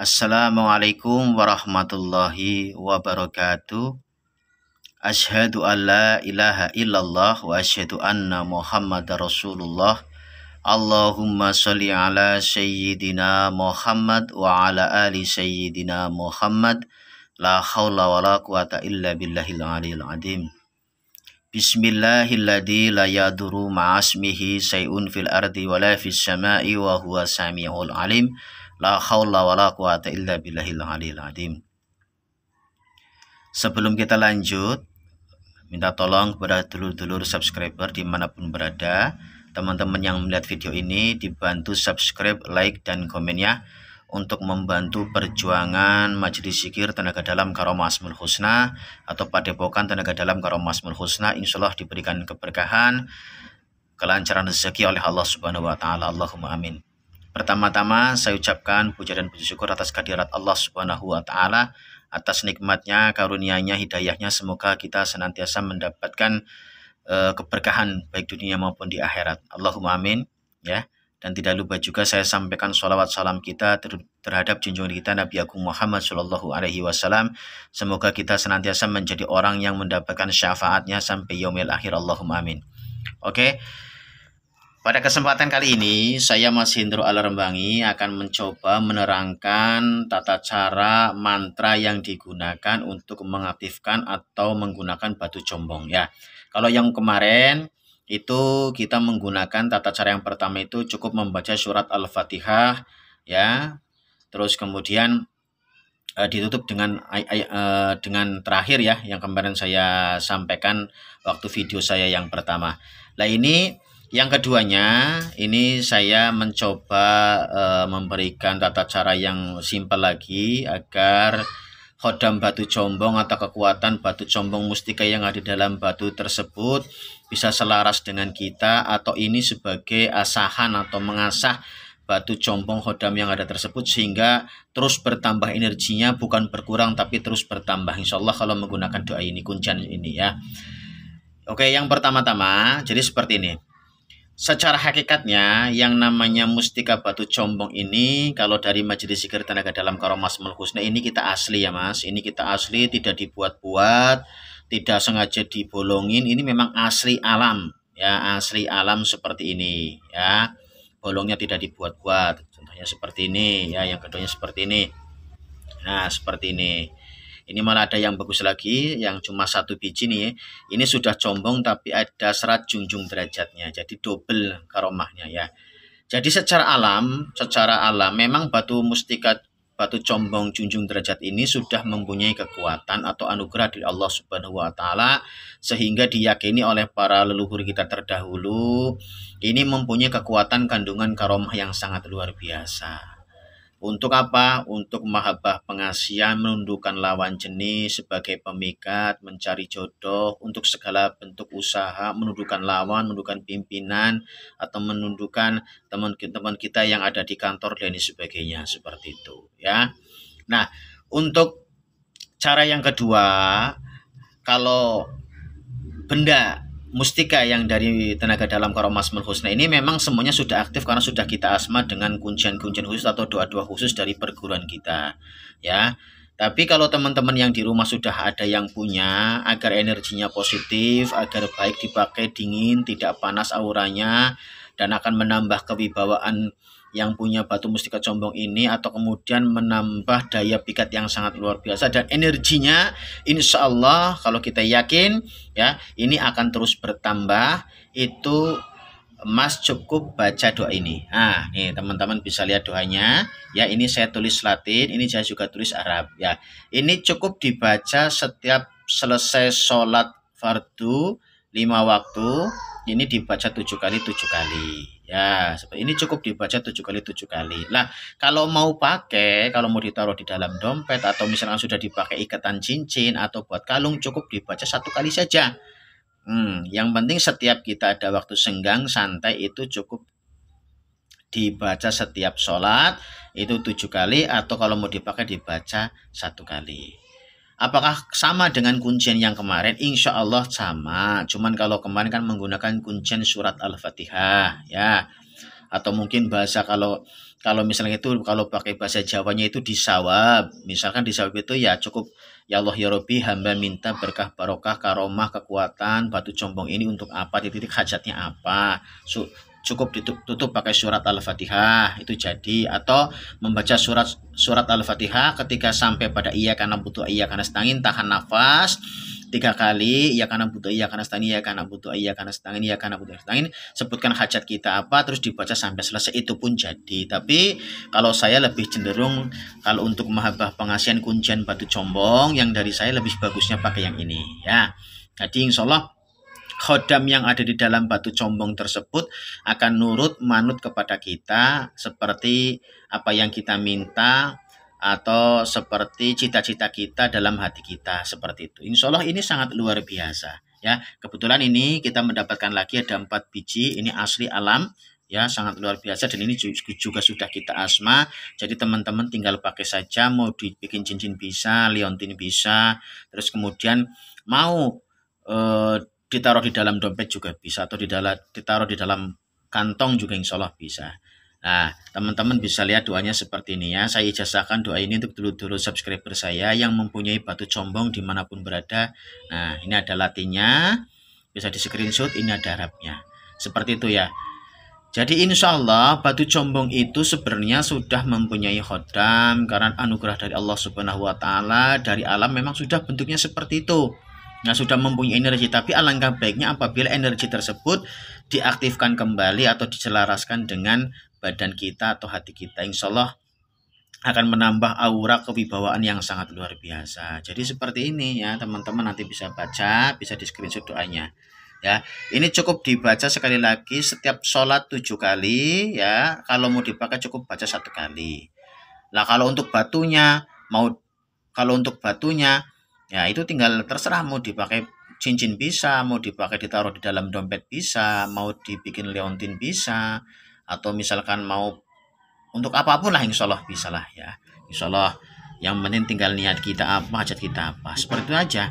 Assalamualaikum warahmatullahi wabarakatuh. Ashadu an la ilaha illallah wa anna Muhammad Rasulullah. Allahumma sholli ala sayyidina Muhammad wa ala ali sayyidina Muhammad. La hawla wa la quwata illa billahil aliyil adim. Bismillahilladzi la yaduru ma'asmihi say'un fil ardi wa la fis sama'i wa huwa sami'ul alim. La haula wa la quwata illa Sebelum kita lanjut, minta tolong kepada dulur-dulur subscriber dimanapun berada. Teman-teman yang melihat video ini dibantu subscribe, like, dan komen ya untuk membantu perjuangan Majelis Sikir Tenaga Dalam Karomah Asmul Husna atau Padepokan Tenaga Dalam Karomah Asmul Husna insya Allah diberikan keberkahan kelancaran rezeki oleh Allah Subhanahu wa taala. Allahumma amin. Pertama-tama saya ucapkan puja dan puji syukur atas kehadirat Allah Subhanahu wa taala atas nikmatnya, karunia-Nya, hidayahnya semoga kita senantiasa mendapatkan uh, keberkahan baik dunia maupun di akhirat. Allahumma amin ya. Dan tidak lupa juga saya sampaikan sholawat salam kita ter terhadap junjung kita Nabi Agung Muhammad Shallallahu Alaihi Wasallam. Semoga kita senantiasa menjadi orang yang mendapatkan syafaatnya sampai yaumil akhir. Allahumma amin. Oke. Okay? Pada kesempatan kali ini, saya Mas Hindro Alarembangi akan mencoba menerangkan tata cara mantra yang digunakan untuk mengaktifkan atau menggunakan batu jombong ya. Kalau yang kemarin itu kita menggunakan tata cara yang pertama itu cukup membaca surat Al-Fatihah ya. Terus kemudian uh, ditutup dengan uh, dengan terakhir ya yang kemarin saya sampaikan waktu video saya yang pertama. Nah, ini yang keduanya, ini saya mencoba e, memberikan tata cara yang simpel lagi agar khodam batu combong atau kekuatan batu combong mustika yang ada di dalam batu tersebut bisa selaras dengan kita atau ini sebagai asahan atau mengasah batu combong khodam yang ada tersebut sehingga terus bertambah energinya bukan berkurang tapi terus bertambah insya Allah kalau menggunakan doa ini kuncian ini ya oke yang pertama-tama jadi seperti ini secara hakikatnya yang namanya Mustika Batu combong ini kalau dari Majelis Sikir Tenaga Dalam Karomas Husna ini kita asli ya Mas. Ini kita asli tidak dibuat-buat, tidak sengaja dibolongin. Ini memang asli alam ya, asli alam seperti ini ya. Bolongnya tidak dibuat-buat. Contohnya seperti ini ya, yang keduanya seperti ini. Nah, seperti ini. Ini malah ada yang bagus lagi, yang cuma satu biji nih. Ini sudah combong tapi ada serat junjung derajatnya, jadi double karomahnya ya. Jadi secara alam, secara alam memang batu mustika batu combong junjung derajat ini sudah mempunyai kekuatan atau anugerah dari Allah Subhanahu wa taala sehingga diyakini oleh para leluhur kita terdahulu ini mempunyai kekuatan kandungan karomah yang sangat luar biasa. Untuk apa? Untuk mahabbah pengasihan, menundukkan lawan jenis sebagai pemikat, mencari jodoh, untuk segala bentuk usaha, menundukkan lawan, menundukkan pimpinan, atau menundukkan teman-teman kita yang ada di kantor dan sebagainya seperti itu. Ya. Nah, untuk cara yang kedua, kalau benda Mustika yang dari tenaga dalam Karomasmul Husna ini memang semuanya sudah aktif karena sudah kita asma dengan kuncian-kuncian khusus atau doa-doa khusus dari perguruan kita ya. Tapi kalau teman-teman yang di rumah sudah ada yang punya agar energinya positif, agar baik dipakai dingin, tidak panas auranya dan akan menambah kewibawaan yang punya batu mustika combong ini atau kemudian menambah daya pikat yang sangat luar biasa dan energinya insya Allah kalau kita yakin ya ini akan terus bertambah itu Mas cukup baca doa ini. Ah, nih teman-teman bisa lihat doanya. Ya, ini saya tulis Latin, ini saya juga tulis Arab. Ya, ini cukup dibaca setiap selesai sholat fardu lima waktu. Ini dibaca tujuh kali tujuh kali. Ya, ini cukup dibaca tujuh kali tujuh kali. Nah, kalau mau pakai, kalau mau ditaruh di dalam dompet atau misalnya sudah dipakai ikatan cincin atau buat kalung cukup dibaca satu kali saja. Hmm, yang penting setiap kita ada waktu senggang santai itu cukup dibaca setiap sholat itu tujuh kali atau kalau mau dipakai dibaca satu kali. Apakah sama dengan kuncian yang kemarin? Insya Allah sama. Cuman kalau kemarin kan menggunakan kuncian surat Al-Fatihah, ya. Atau mungkin bahasa kalau kalau misalnya itu kalau pakai bahasa Jawanya itu disawab. Misalkan disawab itu ya cukup ya Allah ya Robi hamba minta berkah barokah karomah kekuatan batu combong ini untuk apa titik, -titik hajatnya apa cukup ditutup pakai surat Al-Fatihah itu jadi atau membaca surat surat Al-Fatihah ketika sampai pada iya karena butuh iya karena setangin tahan nafas tiga kali iya karena butuh iya karena setangin iya karena butuh iya karena setangin iya karena butuh iya setangin sebutkan hajat kita apa terus dibaca sampai selesai itu pun jadi tapi kalau saya lebih cenderung kalau untuk mahabbah pengasihan kuncian batu combong yang dari saya lebih bagusnya pakai yang ini ya jadi insyaallah Allah khodam yang ada di dalam batu combong tersebut akan nurut manut kepada kita seperti apa yang kita minta atau seperti cita-cita kita dalam hati kita seperti itu. Insya Allah ini sangat luar biasa ya. Kebetulan ini kita mendapatkan lagi ada empat biji ini asli alam ya sangat luar biasa dan ini juga sudah kita asma jadi teman-teman tinggal pakai saja mau dibikin cincin bisa liontin bisa terus kemudian mau eh, ditaruh di dalam dompet juga bisa atau di dalam ditaruh di dalam kantong juga insya Allah bisa. Nah, teman-teman bisa lihat doanya seperti ini ya. Saya ijazahkan doa ini untuk dulu-dulu subscriber saya yang mempunyai batu combong dimanapun berada. Nah, ini ada latinnya. Bisa di screenshot, ini ada Arabnya. Seperti itu ya. Jadi insya Allah batu combong itu sebenarnya sudah mempunyai khodam karena anugerah dari Allah Subhanahu wa taala dari alam memang sudah bentuknya seperti itu. Nah, sudah mempunyai energi, tapi alangkah baiknya apabila energi tersebut diaktifkan kembali atau diselaraskan dengan badan kita atau hati kita. Insya Allah akan menambah aura kewibawaan yang sangat luar biasa. Jadi seperti ini ya, teman-teman nanti bisa baca, bisa di screenshot doanya. Ya, ini cukup dibaca sekali lagi setiap sholat tujuh kali ya. Kalau mau dipakai cukup baca satu kali. Nah kalau untuk batunya mau kalau untuk batunya ya itu tinggal terserah mau dipakai cincin bisa mau dipakai ditaruh di dalam dompet bisa mau dibikin leontin bisa atau misalkan mau untuk apapun lah insya Allah bisa lah ya insya Allah yang penting tinggal niat kita apa hajat kita apa seperti itu aja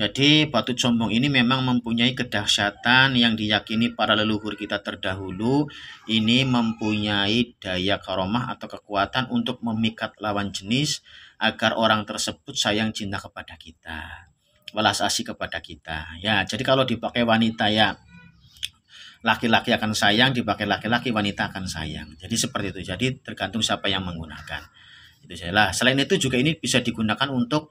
jadi batu sombong ini memang mempunyai kedahsyatan yang diyakini para leluhur kita terdahulu ini mempunyai daya karomah atau kekuatan untuk memikat lawan jenis agar orang tersebut sayang cinta kepada kita welas asih kepada kita ya jadi kalau dipakai wanita ya laki-laki akan sayang dipakai laki-laki wanita akan sayang jadi seperti itu jadi tergantung siapa yang menggunakan itu saja selain itu juga ini bisa digunakan untuk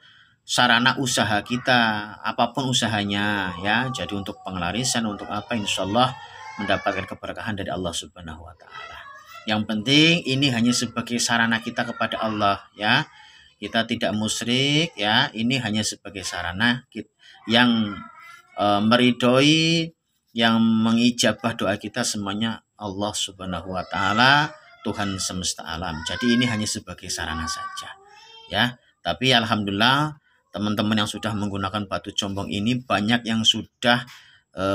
sarana usaha kita, apapun usahanya ya. Jadi untuk penglarisan untuk apa insya Allah mendapatkan keberkahan dari Allah Subhanahu wa taala. Yang penting ini hanya sebagai sarana kita kepada Allah ya. Kita tidak musyrik ya. Ini hanya sebagai sarana yang e, meridoi yang mengijabah doa kita semuanya Allah Subhanahu wa taala, Tuhan semesta alam. Jadi ini hanya sebagai sarana saja. Ya, tapi alhamdulillah teman-teman yang sudah menggunakan batu combong ini banyak yang sudah e,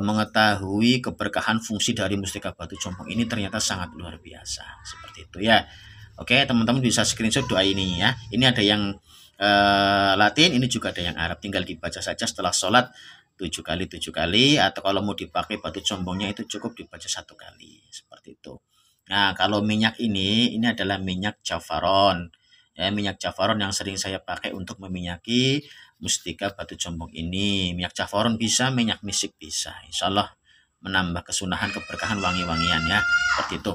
mengetahui keberkahan fungsi dari mustika batu combong ini ternyata sangat luar biasa seperti itu ya oke teman-teman bisa screenshot doa ini ya ini ada yang e, Latin ini juga ada yang Arab tinggal dibaca saja setelah sholat tujuh kali tujuh kali atau kalau mau dipakai batu combongnya itu cukup dibaca satu kali seperti itu nah kalau minyak ini ini adalah minyak javaron ya, minyak jafaron yang sering saya pakai untuk meminyaki mustika batu jombong ini. Minyak jafaron bisa, minyak misik bisa. Insya Allah menambah kesunahan, keberkahan, wangi-wangian ya. Seperti itu.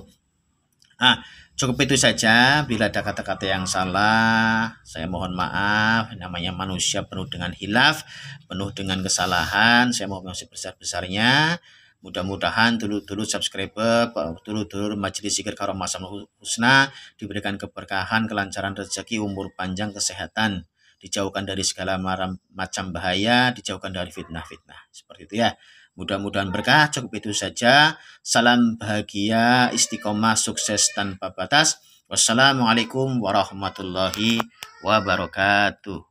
Ah, cukup itu saja. Bila ada kata-kata yang salah, saya mohon maaf. Namanya manusia penuh dengan hilaf, penuh dengan kesalahan. Saya mohon maaf sebesar-besarnya. Mudah-mudahan dulu-dulu subscriber, dulu-dulu majelis zikir karomah husna diberikan keberkahan, kelancaran rezeki, umur panjang, kesehatan dijauhkan dari segala macam bahaya, dijauhkan dari fitnah-fitnah. Seperti itu ya. Mudah-mudahan berkah, cukup itu saja. Salam bahagia, istiqomah, sukses tanpa batas. Wassalamualaikum warahmatullahi wabarakatuh.